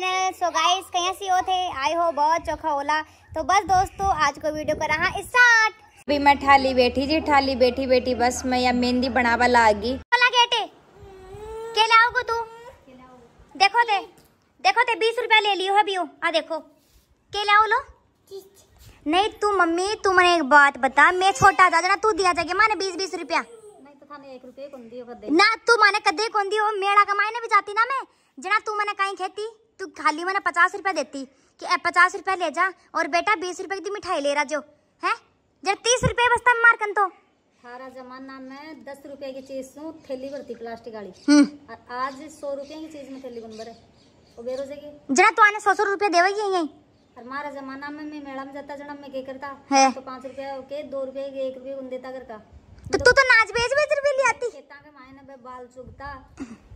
Channel so guys कहीं सी हो थे आई हो बहुत चोखा ओला तो बस दोस्तों आज को वीडियो कर रहा स्टार्ट अभी मैं ठाली बैठी जी ठाली बैठी बैठी बस मैं यहाँ मेहंदी बनावा लागी गेटे के लाओगे तू देखो ते देखो ते बीस रुपया ले लियो अभी आ देखो के लाओ लो नहीं तू मम्मी तू मैंने एक बात बता मैं छोटा दादा ना तू दिया जाके माने बीस बीस रुपया तो ना तू माने कदे कौन हो मेरा कमाई ने भी जाती ना मैं जना तू मैंने कहीं खेती तू खाली मैंने पचास रुपया देती कि पचास रुपया ले जा और बेटा बीस रुपए की मिठाई ले रहा जो है जब तीस रुपये बस्ता मारकन तो सारा जमाना में दस रुपए की चीज हूँ थैली भरती प्लास्टिक वाली हम्म। और आज सौ रुपए की चीज में थैली बन भरे और जरा तो आने सौ सौ रुपया देवेगी यही और मारा जमाना में मैं मैडम जाता जना मैं के करता है तो पांच रुपया ओके दो रुपये एक रुपये उन देता करता तो तू तो, नाच बेच बेच रुपये ले आती खेता के मायने पे बाल चुगता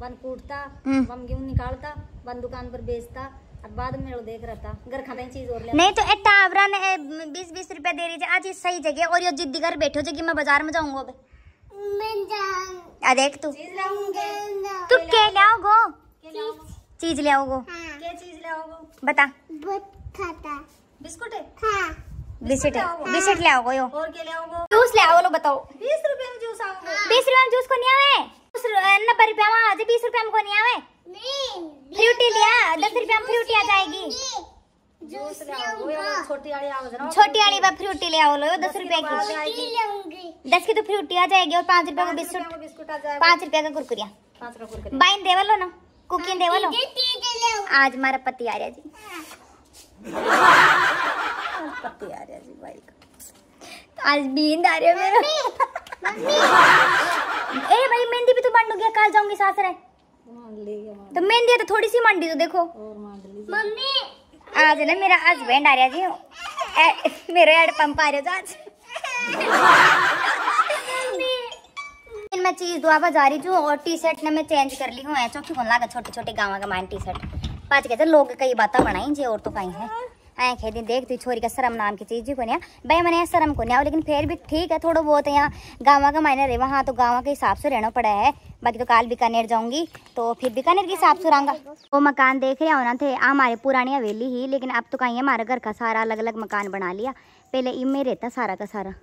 वन कूटता वन हम्म। गेहूं निकालता वन दुकान पर बेचता अब बाद में वो देख रहा था घर खाते चीज और ले नहीं तो एक टावरा ने बीस बीस रुपया दे रही थी आज ये सही जगह और ये जिद्दी कर बैठो जगह मैं बाजार में जाऊंगा अब मैं आ देख तू तू के ले आओगो चीज ले आओगो हाँ। क्या चीज ले आओगो बता खाता बिस्कुट हाँ। बिस्किट बिस्किट ले आओगे और क्या ले आओगे जूस ले आओ लो बताओ बीस रुपए में जूस आओगे बीस रुपए में जूस को नहीं आवे नब्बे तो में आज बीस रुपया में को नहीं आवे फ्रूटी लिया दस रुपया में फ्रूटी आ जाएगी छोटी वाली पर फ्रूटी ले आओ लो दस रुपया की तो दस की तो फ्रूटी आ जाएगी और पाँच रुपया का बिस्कुट पाँच रुपया का कुरकुरिया बाइन देवा लो ना कुकिंग देवा लो हाँ, आज मारा पति आ रहा जी हाँ। पति आ रहा जी भाई आज बींद आ रहा मेरा ए भाई मेहंदी भी तो बांट लूंगी कल जाऊंगी सास रहे तो मेहंदी तो थोड़ी सी मंडी तो देखो मम्मी आज ना मेरा हस्बैंड आ रहा जी मेरे हेड पंप आ रहे रहा तो आज मैं चीज दुआबा जा रही हूँ और टी शर्ट ने मैं चेंज कर ली हूँ ऐसा क्यों लगा छोटे छोटे गाँव का मान टी शर्ट पाँच कहते लोग कई बातें बनाई जे और तो कहीं है आए दिन देख तु छोरी का शर्म नाम की चीज ही को नहीं भाई मैंने शर्म को नहीं लेकिन फिर भी ठीक है थोड़ा बहुत यहाँ गाँव का मायने रहे वहाँ तो गाँव के हिसाब से रहना पड़ा है बाकी तो काल बीकानेर जाऊंगी तो फिर बीकानेर के हिसाब से रहूँगा वो मकान देख रहे हो ना थे हमारे पुरानी हवेली ही लेकिन अब तो कहीं हमारा घर का सारा अलग अलग मकान बना लिया पहले इमें रहता सारा का सारा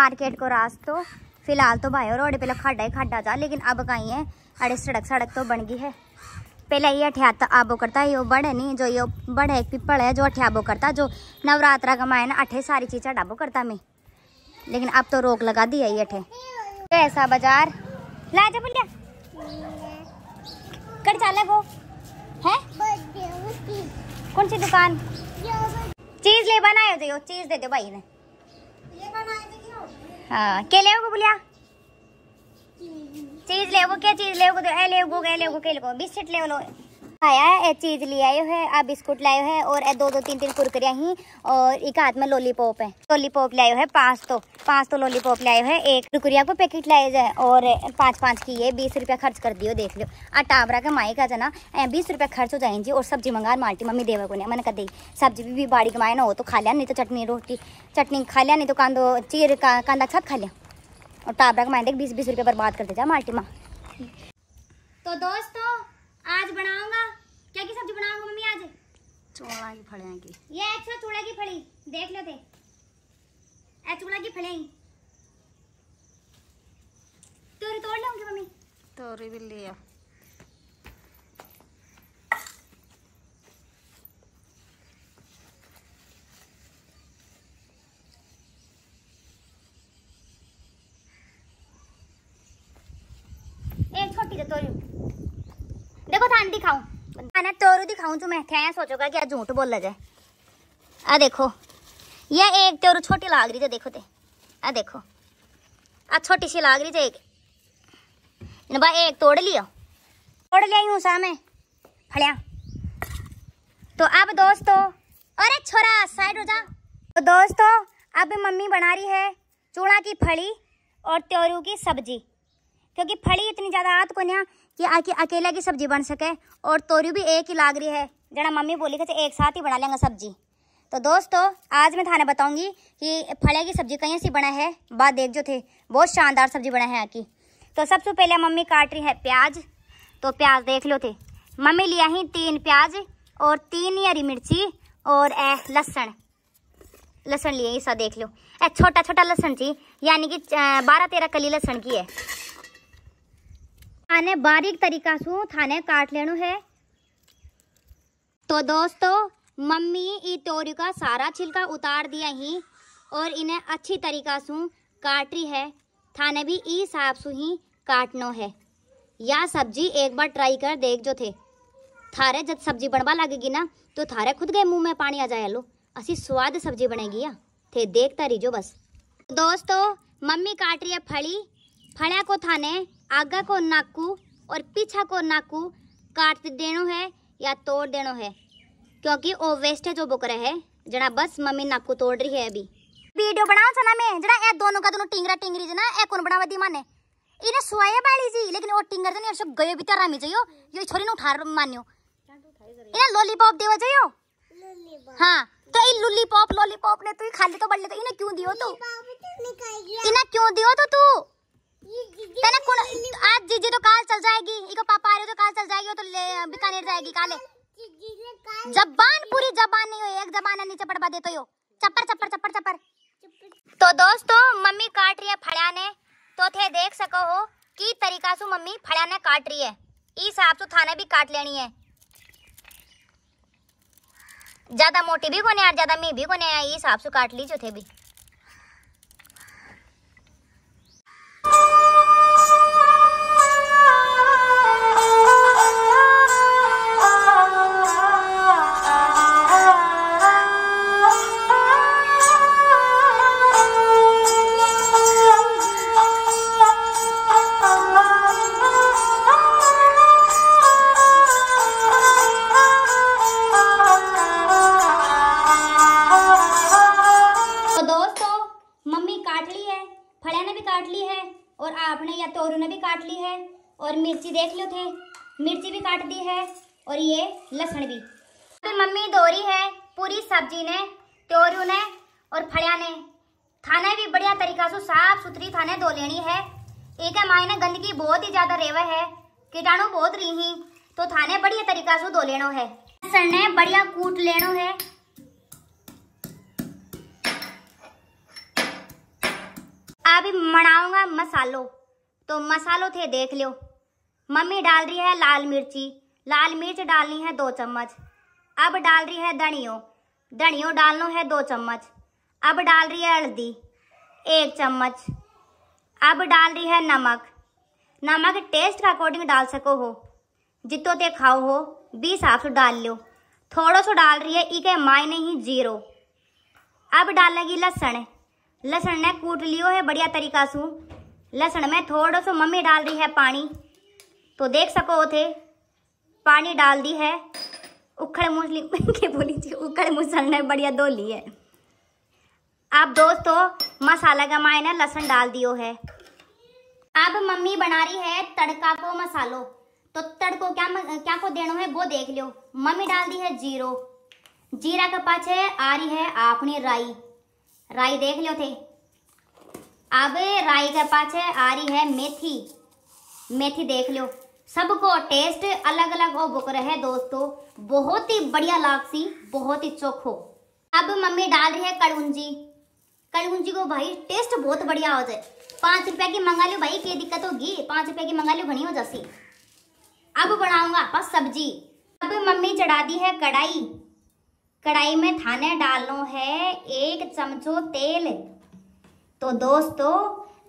मार्केट को रास्तो फिलहाल तो भाई और रोड पहले खड्डा ही खड्डा जा लेकिन अब कहीं है अरे सड़क सड़क तो बन गई है पहले ये अठियात आबो करता है यो बड़ नहीं जो यो बड़ है पिपल है जो अठियाबो करता जो नवरात्रा का ना अठे सारी चीज़ अडाबो करता मैं लेकिन अब तो रोक लगा दी है ये अठे ऐसा बाजार ला जा बंटा कर चाले वो है कौन सी दुकान चीज ले बनाए हो जो चीज दे दो भाई ने हाँ के ले बोलिया चीज लेगो क्या चीज लेगो तो ए लेगो ए लेगो के लेगो बिस्किट ले आया है ए चीज ले आयो है आ बिस्कुट लायो है और ए दो दो तीन तीन कुरकुरिया ही और एक हाथ में लॉलीपॉप है लॉलीपॉप लायो है पाँच तो पाँच तो लॉलीपॉप लायो है एक कुरकुरिया को पैकेट लाए जाए और पांच पाँच की ये बीस रुपया खर्च कर दियो देख लो आ टाबरा का माई का जना बीस रुपया खर्च हो जाएंगे और सब्जी मंगार माल्टी मम्मी देवे को नहीं मैंने कह दी सब्जी भी, बाड़ी कमाए ना हो तो खा लिया नहीं तो चटनी रोटी चटनी खा लिया नहीं तो कांदो चीर कंदा छत खा लिया और टाबरा का मैंने बीस बीस रुपये बर्बाद कर देता माल्टी माँ तो दोस्तों आज बनाऊंगा क्या की सब्जी बनाऊंगा मम्मी आज चूड़ा की फड़े की ये अच्छा चूड़ा की फड़ी देख लेते चूड़ा की फड़े तोरी तोड़ लूंगी मम्मी तोरी भी ले आओ देखो थान तो दिखाऊं मैंने तोरू दिखाऊं जो मैं थे सोचोगा कि आज झूठ बोला जाए आ देखो ये एक तोरू छोटी लाग रही थे देखो ते आ देखो आ छोटी सी लाग रही थे एक बा एक तोड़ लियो तोड़ लिया हूँ सामे फलिया तो अब दोस्तों अरे छोरा साइड हो जा तो दोस्तों अब मम्मी बना रही है चूड़ा की फली और त्योरू की सब्जी क्योंकि फली इतनी ज़्यादा आत को ना कि आके अकेला की सब्जी बन सके और तोरी भी एक ही लाग रही है जना मम्मी बोली कि एक साथ ही बना लेंगे सब्जी तो दोस्तों आज मैं थाने बताऊंगी कि फले की सब्जी कहीं सी बना है बात देख जो थे बहुत शानदार सब्जी बना है आकी तो सबसे पहले मम्मी काट रही है प्याज तो प्याज देख लो थे मम्मी लिया ही तीन प्याज और तीन हरी मिर्ची और लहसुन लहसुन लिए सब देख लो ए छोटा छोटा लहसुन थी यानी कि बारह तेरह कली लहसुन की है थाने बारीक तरीका से थाने काट लेनो है तो दोस्तों मम्मी ई तोरी का सारा छिलका उतार दिया ही और इन्हें अच्छी तरीका से काट रही है थाने भी ई हिसाब से ही काटनो है या सब्जी एक बार ट्राई कर देख जो थे थारे जब सब्जी बनवा लगेगी ना तो थारे खुद गए मुंह में पानी आ जाए लो असी स्वाद सब्जी बनेगी या थे देखता रही जो बस दोस्तों मम्मी काट रही है फली फलिया को थाने आगा को नाकू और पीछा को नाकू काट देनो है या तोड़ देनो है क्योंकि वो वेस्ट है जो बुक रहे है जना बस मम्मी नाकू तोड़ रही है अभी वीडियो बनाओ सना में जना ए दोनों का दोनों टिंगरा टिंगरी जना ए कौन बनावा दी माने इने सोया बाली जी लेकिन वो टिंगर जने सब गयो भी तरह में जइयो यो छोरी ने उठार मानियो इने लॉलीपॉप देवा जइयो हां तो ई लॉलीपॉप लॉलीपॉप ने तू तो खा तो ले तो बड़ ले तो इने क्यों दियो तू तो इने क्यों दियो तो तू तने कौन आज जीजी तो काल चल जाएगी इको पापा आ रहे तो काल चल जाएगी तो बीकानेर जाएगी काले जबान पूरी जबान नहीं हो एक जबान नीचे पड़वा दे तो यो चप्पर चप्पर चप्पर चप्पर तो दोस्तों मम्मी काट रही है फड़िया ने तो थे देख सको हो की तरीका से मम्मी फड़िया ने काट रही है ई हिसाब से थाने भी काट लेनी है ज्यादा मोटी भी कोने यार ज्यादा मी भी कोने आई हिसाब से काट ली थे भी है और ये लसन भी तो मम्मी दोरी है पूरी सब्जी ने त्योरू ने और फड़िया ने थाने भी बढ़िया तरीका से साफ सुथरी थाने धो लेनी है एक मायने गंदगी बहुत ही ज्यादा रेवा है कीटाणु बहुत रही तो थाने बढ़िया तरीका से धो लेनो है लसन ने बढ़िया कूट लेनो है अभी मनाऊंगा मसालो तो मसालो थे देख लियो मम्मी डाल रही है लाल मिर्ची लाल मिर्च डालनी है दो चम्मच अब डाल रही है धनियो धनियो डालना है दो चम्मच अब डाल रही है हल्दी एक चम्मच अब डाल रही है नमक नमक टेस्ट के अकॉर्डिंग डाल सको हो जितो ते खाओ हो भी साफ से डाल लो थोड़ा सो डाल रही है एक मायने ही जीरो अब डालेगी लहसुन लहसुन ने कूट लियो है बढ़िया तरीका सू लहसुन में थोड़ा सो मम्मी डाल रही है पानी तो देख सको थे पानी डाल दी है उखड़ मूसली के बोली थी उखड़ ने बढ़िया दो है आप दोस्तों मसाला का मायने लहसुन डाल दियो है अब मम्मी बना रही है तड़का को मसालो तो तड़को क्या क्या को देना है वो देख लियो मम्मी डाल दी है जीरो जीरा के पाछे आ रही है आपने राई राई देख लियो थे अब राई के पाछे आ रही है मेथी मेथी देख लियो सबको टेस्ट अलग अलग हो बुक रहे दोस्तों बहुत ही बढ़िया लागसी बहुत ही चोखो अब मम्मी डाल रही है कड़ुंजी कड़ुंजी को भाई टेस्ट बहुत बढ़िया हो जाए पाँच रुपये की मंगा लो भाई क्या दिक्कत होगी पाँच रुपये की मंगा लो घनी हो जासी अब बनाऊंगा आप सब्जी अब मम्मी चढ़ा दी है कढ़ाई कढ़ाई में थाने डालो है एक चमचो तेल तो दोस्तों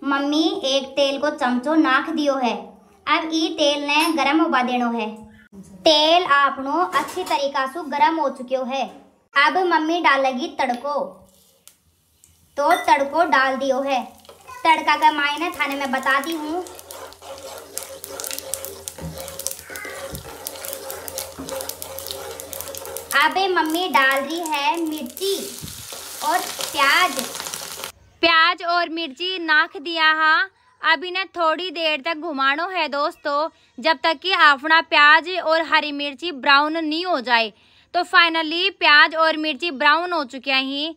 मम्मी एक तेल को चमचो नाख दियो है अब ई तेल ने गरम होबा देनो है तेल आपनो अच्छी तरीका से गरम हो चुके है अब मम्मी डालेगी तड़को तो तड़को डाल दियो है तड़का का मायने थाने में बता दी हूँ अब मम्मी डाल रही है मिर्ची और प्याज प्याज और मिर्ची नाख दिया हा अब इन्हें थोड़ी देर तक घुमानो है दोस्तों जब तक कि अपना प्याज और हरी मिर्ची ब्राउन नहीं हो जाए तो फाइनली प्याज और मिर्ची ब्राउन हो चुके हैं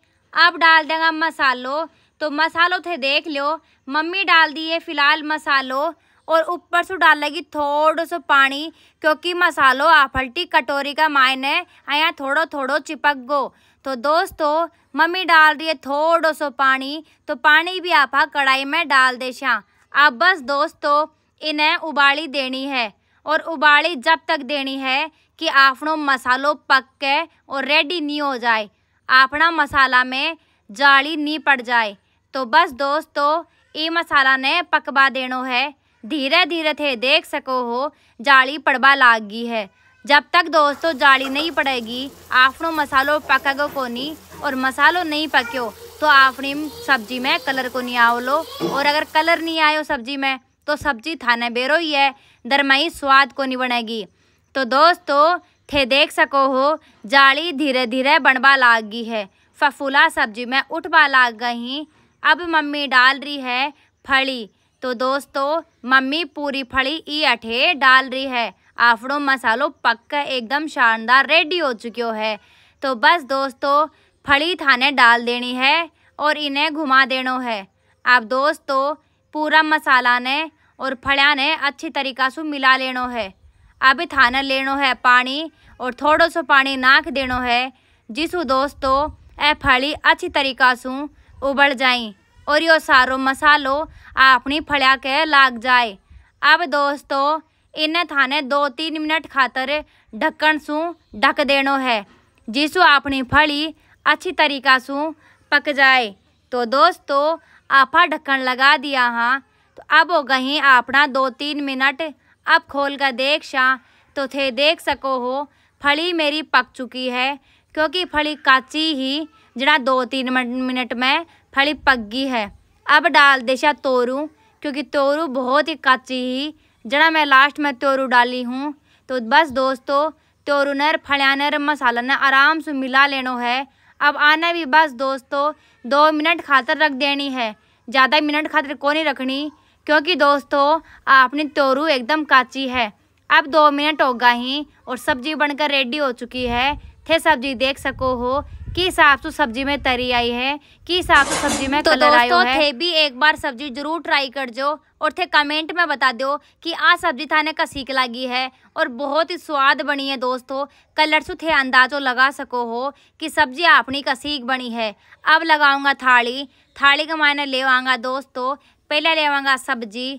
अब डाल देंगे मसालों तो मसालो थे देख लो मम्मी डाल दी है फिलहाल मसालो और ऊपर से डालेगी थोड़ा सो पानी क्योंकि मसालो आफल्टी कटोरी का मायने आया थोड़ो थोड़ो चिपक गो तो दोस्तों मम्मी डाल दिए थोड़ा थोड़ो सो पानी तो पानी भी आपा कढ़ाई में डाल देशा अब बस दोस्तों इन्हें उबाली देनी है और उबाली जब तक देनी है कि आपनों मसालो पक के और रेडी नहीं हो जाए आपना मसाला में जाली नहीं पड़ जाए तो बस दोस्तों ये मसाला ने पकवा देनो है धीरे धीरे थे देख सको हो जाली पड़वा लाग गई है जब तक दोस्तों जाली नहीं पड़ेगी आपनों मसालो पकगो कोनी और मसालो नहीं पक्यो तो आपने सब्जी में कलर को नहीं आओ लो और अगर कलर नहीं आयो सब्जी में तो सब्जी थाने बेरो ही है दरमाई स्वाद को नहीं बनेगी तो दोस्तों थे देख सको हो जाली धीरे धीरे बनवा लाग गई है फफूला सब्जी में उठवा लाग गई अब मम्मी डाल रही है फली तो दोस्तों मम्मी पूरी फली ई अठे डाल रही है आफड़ो मसालो पक्का एकदम शानदार रेडी हो चुक्यो है तो बस दोस्तों फली थाने डाल देनी है और इन्हें घुमा देनो है आप दोस्तों तो पूरा मसाला ने और फलिया ने अच्छी तरीका से मिला लेनो है अब थाना लेनो है पानी और थोड़ो सो पानी नाख देनो है जिसु दोस्तों ए फली अच्छी तरीका से उबल जाई और यो सारो मसालो अपनी फलिया के लाग जाए अब दोस्तों इन थाने दो तीन मिनट खातर ढक्कन सू ढक देनो है जिसु अपनी फली अच्छी तरीक़ा से पक जाए तो दोस्तों आपा ढक्कन लगा दिया हाँ तो अब हो गई आपना दो तीन मिनट अब खोल कर देख शाह तो थे देख सको हो फली मेरी पक चुकी है क्योंकि फली काची ही जरा दो तीन मिनट में फली पक गई है अब डाल देशा तोरू क्योंकि तोरू बहुत ही काची ही जरा मैं लास्ट में तोरू डाली हूँ तो बस दोस्तों तोरू नर फल्यानर मसाला ने आराम से मिला लेना है अब आना भी बस दोस्तों दो मिनट खातर रख देनी है ज़्यादा मिनट खातर को नहीं रखनी क्योंकि दोस्तों आपने तोरू एकदम काची है अब दो मिनट होगा ही और सब्जी बनकर रेडी हो चुकी है थे सब्जी देख सको हो कि हिसाब से सब्जी में तरी आई है कि हिसाब से सब्जी में तो कलर आयो है थे भी एक बार सब्जी जरूर ट्राई कर जो और थे कमेंट में बता दो कि आज सब्जी थाने का सीख लगी है और बहुत ही स्वाद बनी है दोस्तों कलर से थे अंदाजो लगा सको हो कि सब्जी आपनी का सीख बनी है अब लगाऊंगा थाली थाली का मायने ले आऊँगा दोस्तों पहले ले आऊँगा सब्जी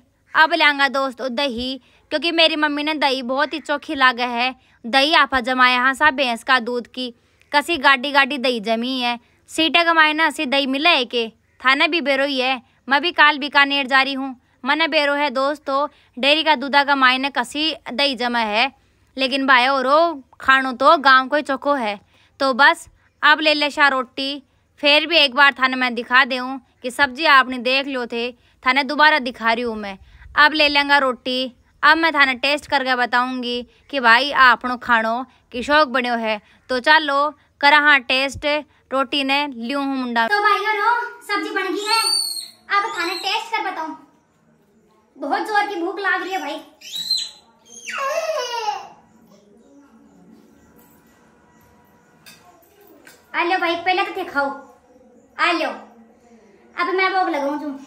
अब लाऊंगा दोस्तों दही क्योंकि मेरी मम्मी ने दही बहुत ही चौखी लागे है दही आप जमाया हाँ सा भैंस का दूध की कसी गाड़ी गाड़ी दही जमी है सीटें कमाए ना सी दही मिले है के थाना भी बेरो ही है मैं भी काल बीकानेर जा रही हूँ मन बेरो है दोस्तों तो डेयरी का दूधा का मायने कसी दही जमा है लेकिन भाई और खानो तो गांव को ही चौको है तो बस अब ले ले शाह रोटी फिर भी एक बार थाने मैं दिखा दूँ कि सब्जी आपने देख लो थे थाने दोबारा दिखा रही हूँ मैं अब ले लेंगा रोटी अब मैं थाने टेस्ट करके बताऊंगी कि भाई आपनों खानो कि शौक बनो है तो चलो करा हाँ टेस्ट रोटी ने लियो हूँ मुंडा तो भाई सब्जी बन गई है अब थाने टेस्ट कर बताऊं बहुत जोर की भूख लग रही है भाई आ भाई पहले तो खाओ आ लो अब मैं भोग लगाऊ तुम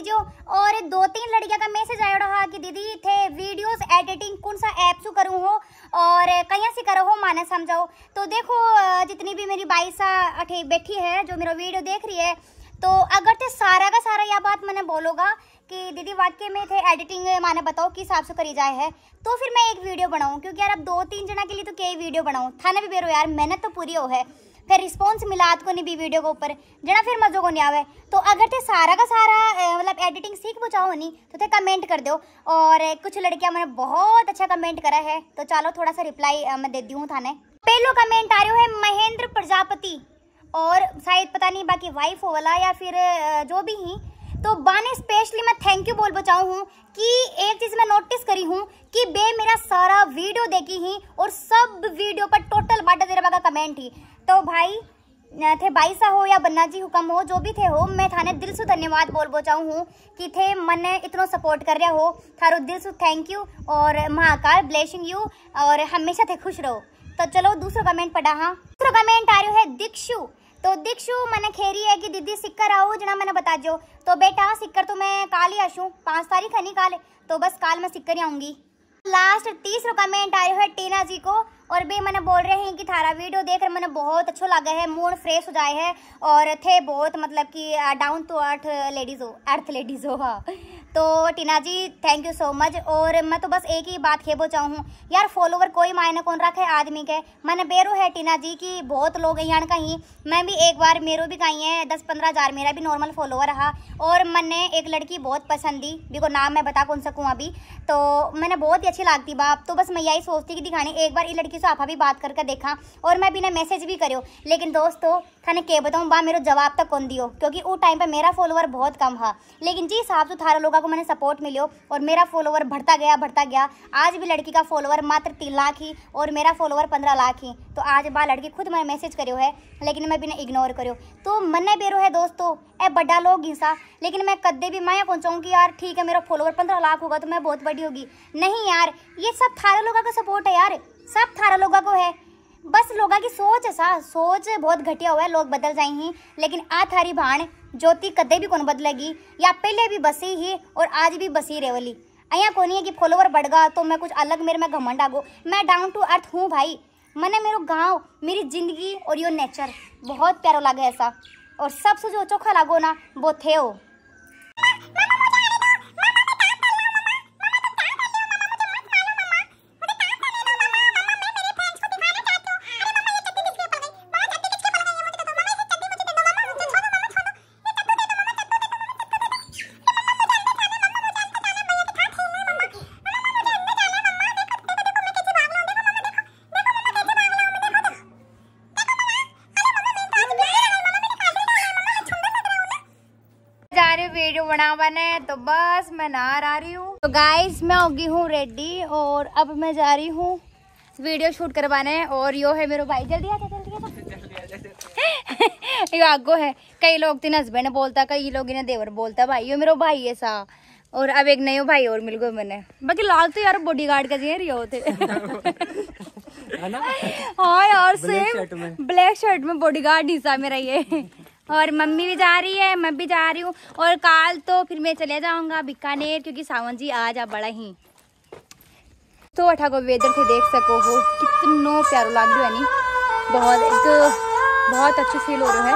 लीजियो और दो तीन लड़किया का मैसेज आया रहा कि दीदी थे वीडियोस एडिटिंग कौन सा ऐप से करूँ हो और कहीं से करो हो माने समझाओ तो देखो जितनी भी मेरी बाईसा अठे बैठी है जो मेरा वीडियो देख रही है तो अगर तो सारा का सारा यह बात मैंने बोलोगा कि दीदी वाक्य में थे एडिटिंग माने बताओ किस हिसाब से करी जाए है तो फिर मैं एक वीडियो बनाऊँ क्योंकि यार अब दो तीन जना के लिए तो कई वीडियो बनाऊँ ना भी बेरो यार मेहनत तो पूरी हो है फिर रिस्पॉन्स मिला को नहीं भी वीडियो के ऊपर जरा फिर मज़ो को नहीं आवे तो अगर ते सारा का सारा मतलब एडिटिंग सीख बचाओ नहीं तो ते कमेंट कर दो और कुछ लड़कियां मैंने बहुत अच्छा कमेंट करा है तो चलो थोड़ा सा रिप्लाई मैं दे दी हूँ थाने पहलो कमेंट आ रहे है महेंद्र प्रजापति और शायद पता नहीं बाकी वाइफ हो वाला या फिर जो भी ही तो बाने स्पेशली मैं थैंक यू बोल बचाऊ हूँ कि एक चीज मैं नोटिस करी हूँ कि बे मेरा सारा वीडियो देखी ही और सब वीडियो पर टोटल बाटा तेरे का कमेंट ही तो भाई थे भाई सा हो या बन्ना जी हुक्म हो जो भी थे हो मैं थाने दिल से धन्यवाद बोल बो चाहूँ हूँ कि थे मन इतना सपोर्ट कर रहे हो थारो दिल से थैंक यू और महाकाल ब्लेसिंग यू और हमेशा थे खुश रहो तो चलो दूसरा कमेंट पढ़ा हाँ दूसरा कमेंट आ रो है दीक्षु तो दीक्षु मैंने खेरी है कि दीदी सिक्कर आओ जना मैंने बता दो तो बेटा सिक्कर तो मैं काल ही आशू पाँच तारीख है नहीं काल तो बस काल मैं सिक्कर ही आऊँगी लास्ट तीसरा कमेंट आयो है टीना जी को और भी मैंने बोल रहे हैं कि थारा वीडियो देख मैंने बहुत अच्छा लगा है मूड फ्रेश हो जाए है और थे बहुत मतलब कि डाउन टू अर्थ लेडीज़ हो अर्थ लेडीज़ हो हाँ तो Tina ji thank you so much और मैं तो बस एक ही बात खेबो चाहूँ यार फॉलोवर कोई मायने कौन रखे आदमी के मैंने बेरो है टीना जी की बहुत लोग हैं यहाँ कहीं मैं भी एक बार मेरो भी कहीं है दस पंद्रह हज़ार मेरा भी नॉर्मल फॉलोवर रहा और मैंने एक लड़की बहुत पसंद दी बिको नाम मैं बता कौन सकूँ अभी तो मैंने बहुत ही अच्छी लगती बाप तो बस मैं यही सोचती कि दिखाने एक बार ये लड़की साफा भी बात करके देखा और मैं बिना मैसेज भी करो लेकिन दोस्तों थाने के बताऊँ बा मेरा जवाब तक कौन दियो क्योंकि उस टाइम पर मेरा फॉलोअर बहुत कम था लेकिन जी हिसाब से थारा लोगों को मैंने सपोर्ट मिलो और मेरा फॉलोअर बढ़ता गया बढ़ता गया आज भी लड़की का फॉलोअर मात्र तीन लाख ही और मेरा फॉलोअर पंद्रह लाख ही तो आज बा लड़की खुद मैंने मैसेज करो है लेकिन मैं बिना इग्नोर करो तो मन ने बेरो है दोस्तों ए बड़ा लोग हिंसा लेकिन मैं कद्दे भी मैं पहुँचाऊँ कि यार ठीक है मेरा फॉलोअर पंद्रह लाख होगा तो मैं बहुत बड़ी होगी नहीं यार ये सब थारा लोगों का सपोर्ट है यार सब थारा लोगों को है बस लोगों की सोच है सा सोच बहुत घटिया हुआ है लोग बदल जाए ही लेकिन आ थारी भाण ज्योति कदे भी कौन बदलेगी या पहले भी बसी ही और आज भी बसी रेवली अया कौन है कि फॉलोवर बढ़ गया तो मैं कुछ अलग मेरे में घमंड आगो मैं डाउन टू अर्थ हूँ भाई मैंने मेरे गाँव मेरी जिंदगी और यो नेचर बहुत प्यारो लागे ऐसा और सबसे जो चोखा लागो ना वो थे हो बना बने तो बस मैं नहा आ रही हूँ तो गाइस मैं होगी हूँ रेडी और अब मैं जा रही हूँ वीडियो शूट करवाने और यो है मेरे भाई जल्दी आता जल्दी आता यो आगो है कई लोग तीन हस्बैंड बोलता कई लोग इन्हें देवर बोलता भाई यो मेरा भाई है सा और अब एक नयो भाई और मिल गए मैंने बाकी लाल तो यार बॉडी गार्ड का जी रियो थे हाँ यार सेम ब्लैक शर्ट में बॉडी गार्ड नहीं सा मेरा ये और मम्मी भी जा रही है मैं भी जा रही हूँ और काल तो फिर मैं चले जाऊँगा बीकानेर क्योंकि सावन जी आज आप बड़ा ही तो अठा को वेदर से देख सको हो कितनो प्यारो लग रो है नी बहुत एक बहुत अच्छे फील हो रहा है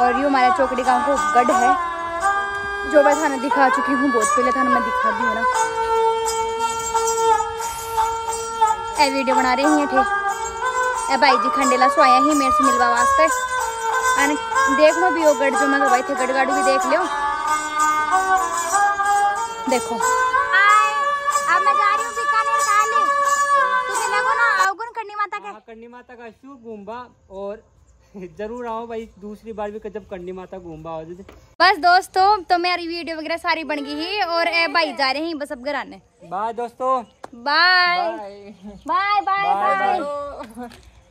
और यू हमारा चौकड़ी गांव को गढ़ है जो मैं थाना दिखा चुकी हूँ बहुत पहले थाना मैं दिखा दी हूँ ना ए वीडियो बना रही हैं ठीक ए भाई जी खंडेला सो आया ही मेरे से मिलवा वास्ते देख लो भी हो गढ़ जो मैं मतलब भाई थे गढ़गढ़ भी देख लो देखो अब मैं जा रही हूँ बीकानेर हाँ, माता का शुभ घूमबा और जरूर आओ भाई दूसरी बार भी जब कन्नी माता घूमबा हो जाए बस दोस्तों तो मेरी वीडियो वगैरह सारी बन गई है और ए भाई जा रहे हैं बस अब घर आने बाय दोस्तों बाय बाय बाय बाय